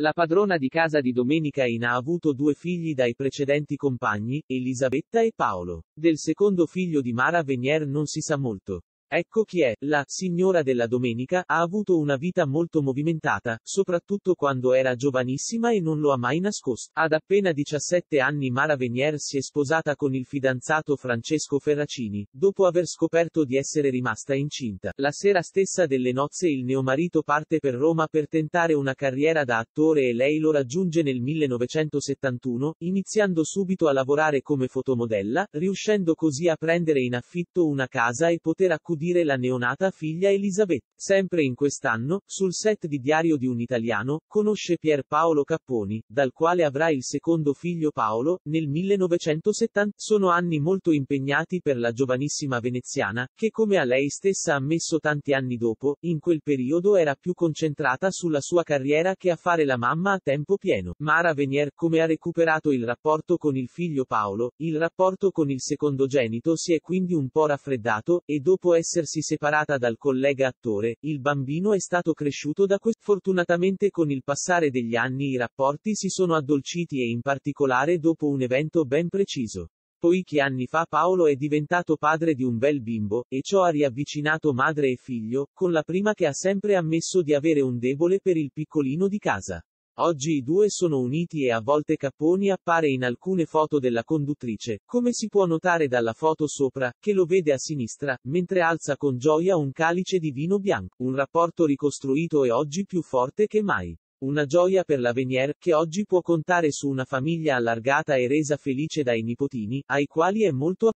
La padrona di casa di Domenica Ina ha avuto due figli dai precedenti compagni, Elisabetta e Paolo. Del secondo figlio di Mara Venier non si sa molto. Ecco chi è, la signora della domenica, ha avuto una vita molto movimentata, soprattutto quando era giovanissima e non lo ha mai nascosto. Ad appena 17 anni Mara Venier si è sposata con il fidanzato Francesco Ferracini, dopo aver scoperto di essere rimasta incinta. La sera stessa delle nozze il neomarito parte per Roma per tentare una carriera da attore e lei lo raggiunge nel 1971, iniziando subito a lavorare come fotomodella, riuscendo così a prendere in affitto una casa e poter accudire partorire la neonata figlia Elisabetta. Sempre in quest'anno, sul set di Diario di un italiano, conosce Pier Paolo Capponi, dal quale avrà il secondo figlio Paolo, nel 1970. Sono anni molto impegnati per la giovanissima veneziana, che come a lei stessa ha ammesso tanti anni dopo, in quel periodo era più concentrata sulla sua carriera che a fare la mamma a tempo pieno. Mara Venier, come ha recuperato il rapporto con il figlio Paolo, il rapporto con il secondogenito si è quindi un po' raffreddato, e dopo essere essersi separata dal collega attore, il bambino è stato cresciuto da questo. Fortunatamente con il passare degli anni i rapporti si sono addolciti e in particolare dopo un evento ben preciso. Poiché anni fa Paolo è diventato padre di un bel bimbo, e ciò ha riavvicinato madre e figlio, con la prima che ha sempre ammesso di avere un debole per il piccolino di casa. Oggi i due sono uniti e a volte Capponi appare in alcune foto della conduttrice, come si può notare dalla foto sopra, che lo vede a sinistra, mentre alza con gioia un calice di vino bianco, un rapporto ricostruito e oggi più forte che mai. Una gioia per l'Avenier, che oggi può contare su una famiglia allargata e resa felice dai nipotini, ai quali è molto